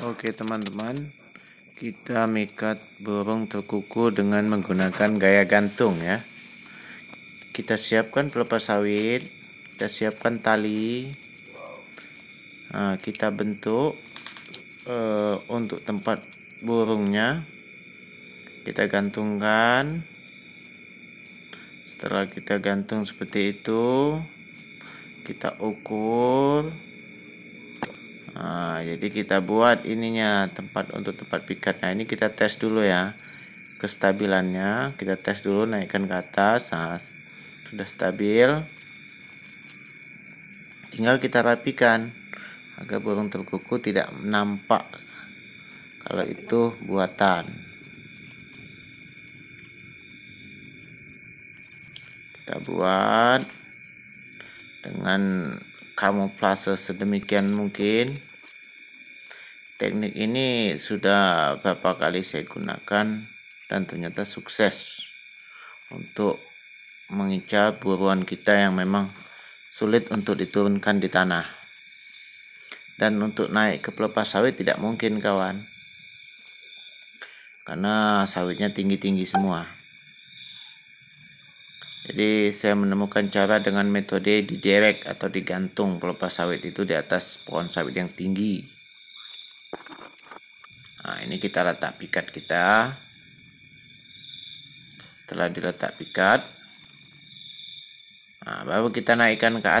Oke teman-teman kita mikat burung terkuku dengan menggunakan gaya gantung ya kita siapkan pelepas sawit kita siapkan tali nah, kita bentuk uh, untuk tempat burungnya kita gantungkan setelah kita gantung seperti itu kita ukur Ah, jadi kita buat ininya tempat untuk tempat pikat. Nah, ini kita tes dulu ya kestabilannya. Kita tes dulu naikkan ke atas. Nah, sudah stabil. Tinggal kita rapikan agar burung terkuku tidak nampak kalau itu buatan. Kita buat dengan kamuflase sedemikian mungkin Teknik ini sudah beberapa kali saya gunakan dan ternyata sukses untuk mengincar buruan kita yang memang sulit untuk diturunkan di tanah. Dan untuk naik ke pelepas sawit tidak mungkin kawan. Karena sawitnya tinggi-tinggi semua. Jadi saya menemukan cara dengan metode diderek atau digantung pelepas sawit itu di atas pohon sawit yang tinggi ini kita letak pikat kita telah diletak pikat nah, baru kita naikkan ke atas